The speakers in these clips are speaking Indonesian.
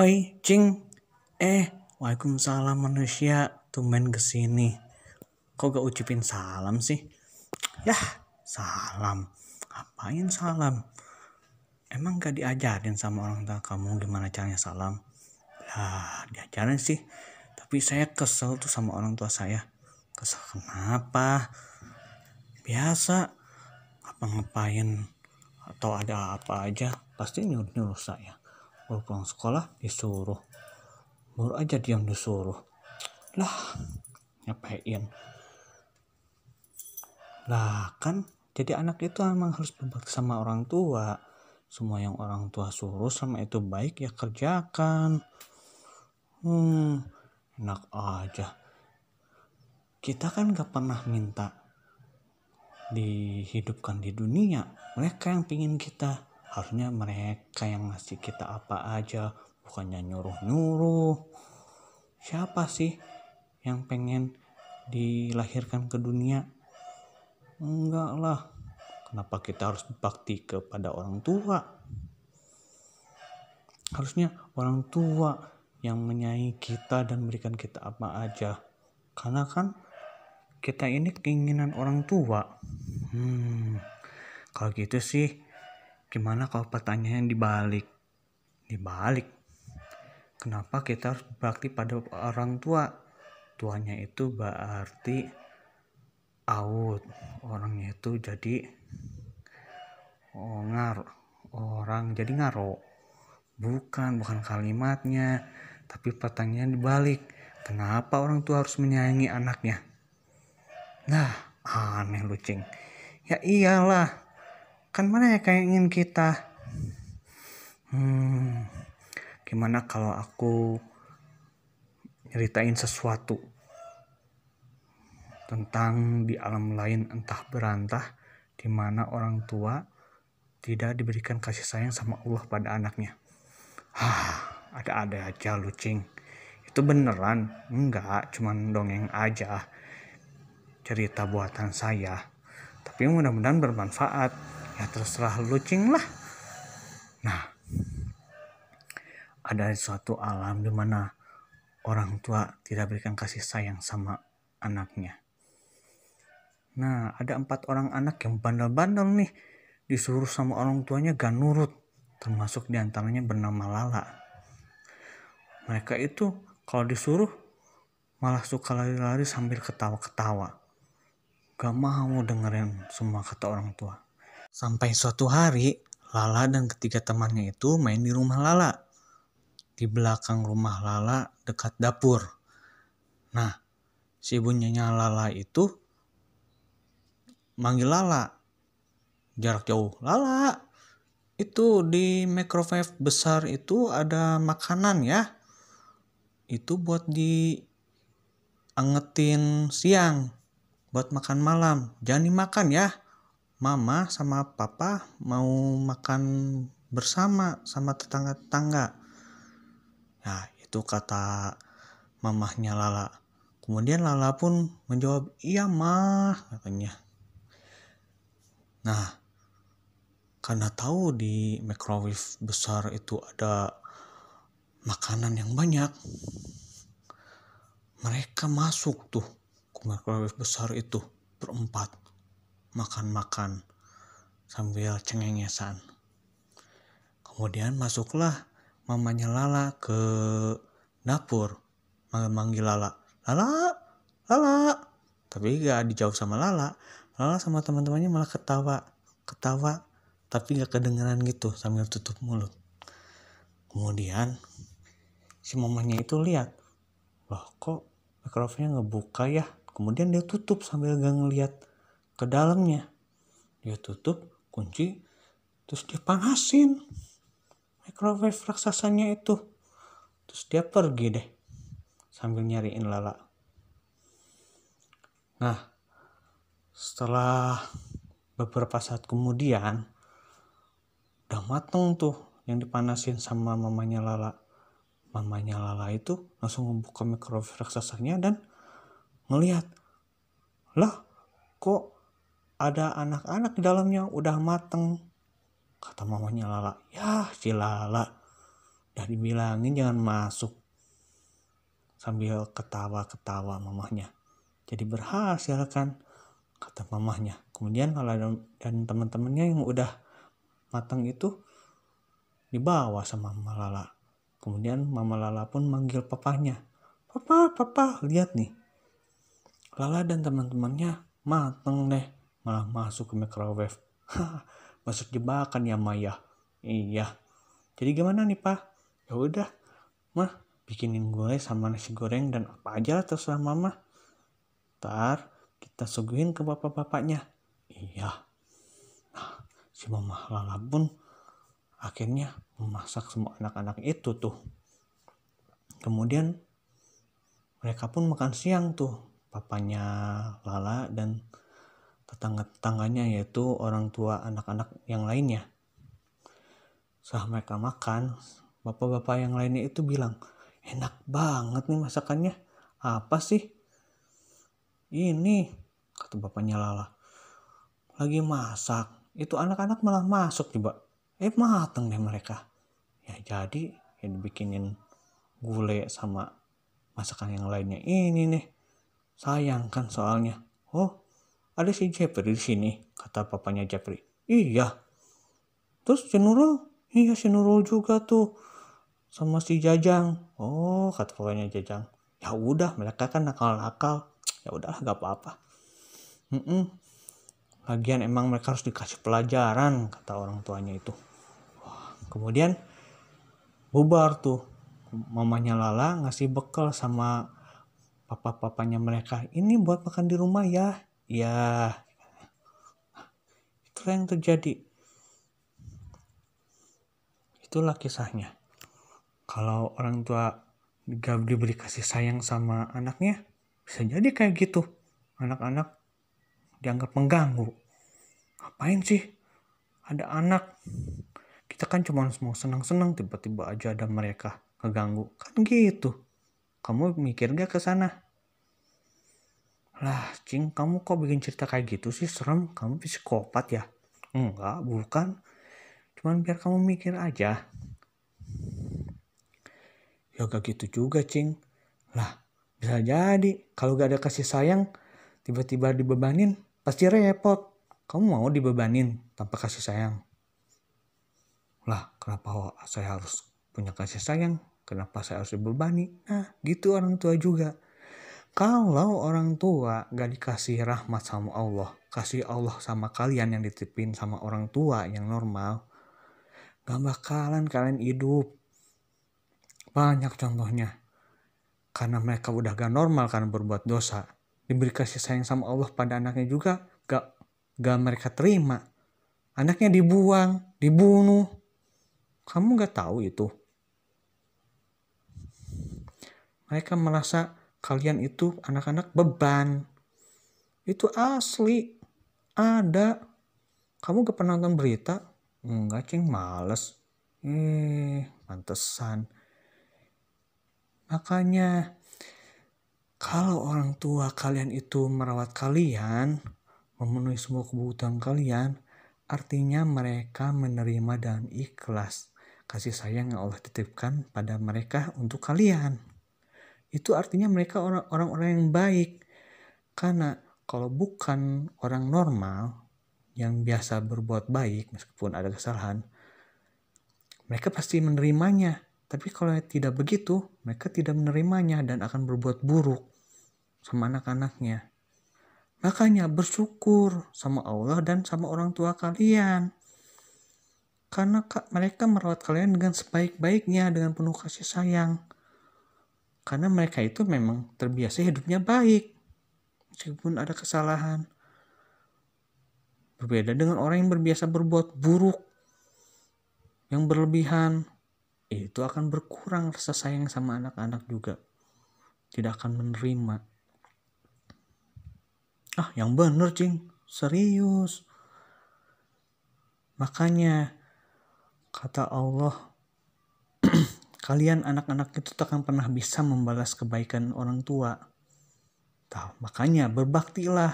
Oi, Cing. Eh, Waalaikumsalam manusia. Tumben kesini. Kok gak ucapin salam sih? Yah, salam. Ngapain salam? Emang gak diajarin sama orang tua kamu gimana caranya salam? Lah, diajarin sih. Tapi saya kesel tuh sama orang tua saya. Kesel kenapa? Biasa. Apa ngapain? Atau ada apa aja? Pasti nyuruh-nyuruh saya kalau pulang sekolah disuruh baru aja diam disuruh lah ngapain lah kan jadi anak itu emang harus berbakti sama orang tua semua yang orang tua suruh sama itu baik ya kerjakan hmm enak aja kita kan gak pernah minta dihidupkan di dunia mereka yang pingin kita harusnya mereka yang ngasih kita apa aja bukannya nyuruh-nyuruh siapa sih yang pengen dilahirkan ke dunia enggak lah kenapa kita harus bakti kepada orang tua harusnya orang tua yang menyayangi kita dan memberikan kita apa aja karena kan kita ini keinginan orang tua hmm kalau gitu sih Gimana kalau pertanyaan dibalik? Dibalik. Kenapa kita harus berbakti pada orang tua? Tuanya itu berarti out. Orangnya itu jadi oh, Orang jadi ngaro. Bukan, bukan kalimatnya. Tapi pertanyaan dibalik. Kenapa orang tua harus menyayangi anaknya? Nah, aneh lucing, Ya iyalah, kan mana ya kayak ingin kita hmm, gimana kalau aku nyeritain sesuatu tentang di alam lain entah berantah di mana orang tua tidak diberikan kasih sayang sama Allah pada anaknya. Hah, ada-ada aja lu cing. Itu beneran? Enggak, cuman dongeng aja. Cerita buatan saya. Tapi mudah-mudahan bermanfaat ya terserah lucing lah nah ada suatu alam di mana orang tua tidak berikan kasih sayang sama anaknya nah ada empat orang anak yang bandel-bandel nih disuruh sama orang tuanya gak nurut termasuk diantaranya bernama Lala mereka itu kalau disuruh malah suka lari-lari sambil ketawa-ketawa gak mau dengerin semua kata orang tua Sampai suatu hari, Lala dan ketiga temannya itu main di rumah Lala. Di belakang rumah Lala dekat dapur. Nah, si bunyinya Lala itu manggil Lala. Jarak jauh, Lala. Itu di microwave besar itu ada makanan ya. Itu buat di angetin siang buat makan malam. Jangan dimakan ya mama sama papa mau makan bersama sama tetangga-tetangga. Nah, itu kata mamahnya Lala. Kemudian Lala pun menjawab, "Iya, mah," katanya. Nah, karena tahu di microwave besar itu ada makanan yang banyak, mereka masuk tuh ke microwave besar itu berempat makan-makan sambil cengengesan. Kemudian masuklah mamanya Lala ke dapur manggil Lala. Lala, Lala. Tapi gak dijawab sama Lala. Lala sama teman-temannya malah ketawa. Ketawa tapi gak kedengeran gitu sambil tutup mulut. Kemudian si mamanya itu lihat. Loh kok mikrofonnya ngebuka ya? Kemudian dia tutup sambil gak ngeliat ke dalamnya dia tutup kunci terus dia panasin microwave raksasanya itu terus dia pergi deh sambil nyariin lala nah setelah beberapa saat kemudian udah mateng tuh yang dipanasin sama mamanya Lala. Mamanya Lala itu langsung membuka microwave raksasanya dan ngelihat, lah kok ada anak-anak di dalamnya udah mateng. Kata mamanya Lala, ya si Lala. Udah dibilangin jangan masuk. Sambil ketawa-ketawa mamanya Jadi berhasil kan, kata mamanya Kemudian Lala dan teman-temannya yang udah mateng itu dibawa sama Mama Lala. Kemudian Mama Lala pun manggil papahnya. Papa, papa, lihat nih. Lala dan teman-temannya mateng deh malah masuk ke microwave. masuk jebakan ya Maya. Iya. Jadi gimana nih Pak? Ya udah, mah bikinin gulai sama nasi goreng dan apa aja terserah Mama. Ntar kita suguhin ke bapak-bapaknya. Iya. Nah, si Mama Lala pun akhirnya memasak semua anak-anak itu tuh. Kemudian mereka pun makan siang tuh. Papanya Lala dan tetangga-tetangganya yaitu orang tua anak-anak yang lainnya. Setelah mereka makan, bapak-bapak yang lainnya itu bilang, enak banget nih masakannya. Apa sih? Ini, kata bapaknya Lala. Lagi masak, itu anak-anak malah masuk coba. Eh mateng deh mereka. Ya jadi, ya dibikinin gulai sama masakan yang lainnya ini nih. Sayang kan soalnya. Oh, ada si Jeffrey di sini, kata papanya Jeffrey. Iya. Terus si Nurul? Iya si Nurul juga tuh. Sama si Jajang. Oh, kata papanya Jajang. Ya udah, mereka kan nakal-nakal. Ya udahlah, gak apa-apa. Mm Lagian emang mereka harus dikasih pelajaran, kata orang tuanya itu. kemudian bubar tuh mamanya Lala ngasih bekal sama papa-papanya mereka ini buat makan di rumah ya ya itu yang terjadi itulah kisahnya kalau orang tua gak diberi kasih sayang sama anaknya bisa jadi kayak gitu anak-anak dianggap mengganggu ngapain sih ada anak kita kan cuma mau senang-senang tiba-tiba aja ada mereka keganggu kan gitu kamu mikir gak ke sana lah, Cing, kamu kok bikin cerita kayak gitu sih? Serem, kamu psikopat ya? Enggak, bukan. Cuman biar kamu mikir aja. Ya gak gitu juga, Cing. Lah, bisa jadi. Kalau gak ada kasih sayang, tiba-tiba dibebanin, pasti repot. Kamu mau dibebanin tanpa kasih sayang? Lah, kenapa saya harus punya kasih sayang? Kenapa saya harus dibebani? Nah, gitu orang tua juga. Kalau orang tua gak dikasih rahmat sama Allah, kasih Allah sama kalian yang ditipin sama orang tua yang normal, gak bakalan kalian hidup. Banyak contohnya. Karena mereka udah gak normal karena berbuat dosa. Diberi kasih sayang sama Allah pada anaknya juga gak, gak mereka terima. Anaknya dibuang, dibunuh. Kamu gak tahu itu. Mereka merasa kalian itu anak-anak beban. Itu asli. Ada. Kamu gak pernah nonton berita? Enggak, cing. Males. Eh, pantesan. Makanya, kalau orang tua kalian itu merawat kalian, memenuhi semua kebutuhan kalian, artinya mereka menerima dan ikhlas kasih sayang yang Allah titipkan pada mereka untuk kalian itu artinya mereka orang-orang yang baik. Karena kalau bukan orang normal yang biasa berbuat baik meskipun ada kesalahan, mereka pasti menerimanya. Tapi kalau tidak begitu, mereka tidak menerimanya dan akan berbuat buruk sama anak-anaknya. Makanya bersyukur sama Allah dan sama orang tua kalian. Karena mereka merawat kalian dengan sebaik-baiknya, dengan penuh kasih sayang. Karena mereka itu memang terbiasa hidupnya baik. Meskipun ada kesalahan. Berbeda dengan orang yang berbiasa berbuat buruk. Yang berlebihan. Itu akan berkurang rasa sayang sama anak-anak juga. Tidak akan menerima. Ah yang bener cing. Serius. Makanya kata Allah Kalian anak-anak itu takkan pernah bisa membalas kebaikan orang tua. Tahu, makanya berbaktilah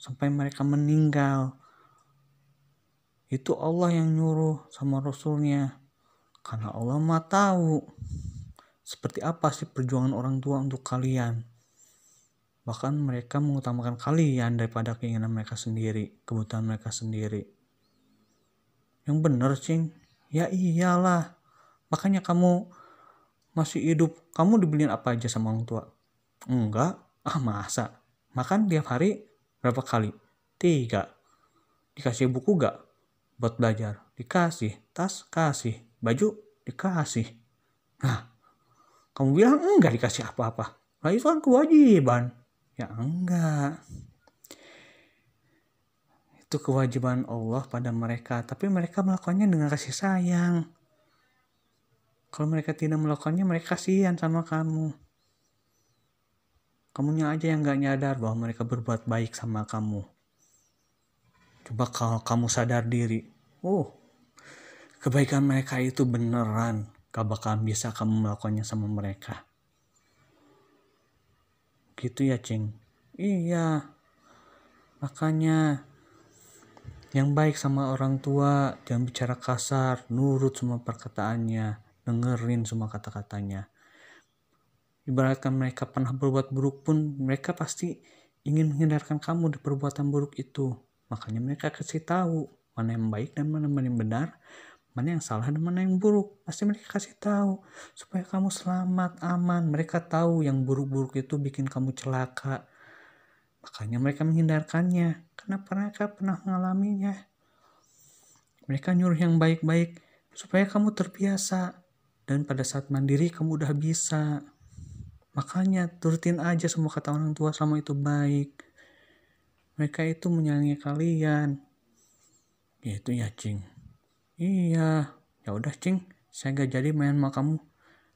sampai mereka meninggal. Itu Allah yang nyuruh sama Rasulnya. Karena Allah mah tahu seperti apa sih perjuangan orang tua untuk kalian. Bahkan mereka mengutamakan kalian daripada keinginan mereka sendiri, kebutuhan mereka sendiri. Yang benar, Cing. Ya iyalah. Makanya kamu masih hidup, kamu dibeliin apa aja sama orang tua? Enggak, ah masa? Makan tiap hari berapa kali? Tiga. Dikasih buku gak? Buat belajar. Dikasih. Tas? Kasih. Baju? Dikasih. Nah, kamu bilang enggak dikasih apa-apa. Nah itu kan kewajiban. Ya enggak. Itu kewajiban Allah pada mereka. Tapi mereka melakukannya dengan kasih sayang kalau mereka tidak melakukannya, mereka kasihan sama kamu. Kamunya aja yang gak nyadar bahwa mereka berbuat baik sama kamu. Coba kalau kamu sadar diri, oh, kebaikan mereka itu beneran gak bakal bisa kamu melakukannya sama mereka. Gitu ya, Cing. Iya. Makanya yang baik sama orang tua, jangan bicara kasar, nurut semua perkataannya dengerin semua kata-katanya ibaratkan mereka pernah berbuat buruk pun mereka pasti ingin menghindarkan kamu dari perbuatan buruk itu makanya mereka kasih tahu mana yang baik dan mana yang benar mana yang salah dan mana yang buruk pasti mereka kasih tahu supaya kamu selamat aman mereka tahu yang buruk-buruk itu bikin kamu celaka makanya mereka menghindarkannya karena mereka pernah mengalaminya mereka nyuruh yang baik-baik supaya kamu terbiasa dan pada saat mandiri kamu udah bisa makanya turutin aja semua kata orang tua selama itu baik mereka itu menyayangi kalian gitu ya cing iya ya udah cing saya gak jadi main sama kamu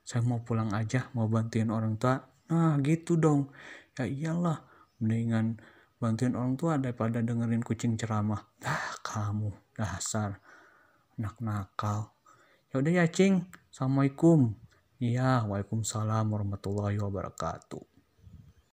saya mau pulang aja mau bantuin orang tua nah gitu dong ya iyalah mendingan bantuin orang tua daripada dengerin kucing ceramah dah kamu dasar nak nakal ya udah ya cing assalamualaikum iya waalaikumsalam warahmatullahi wabarakatuh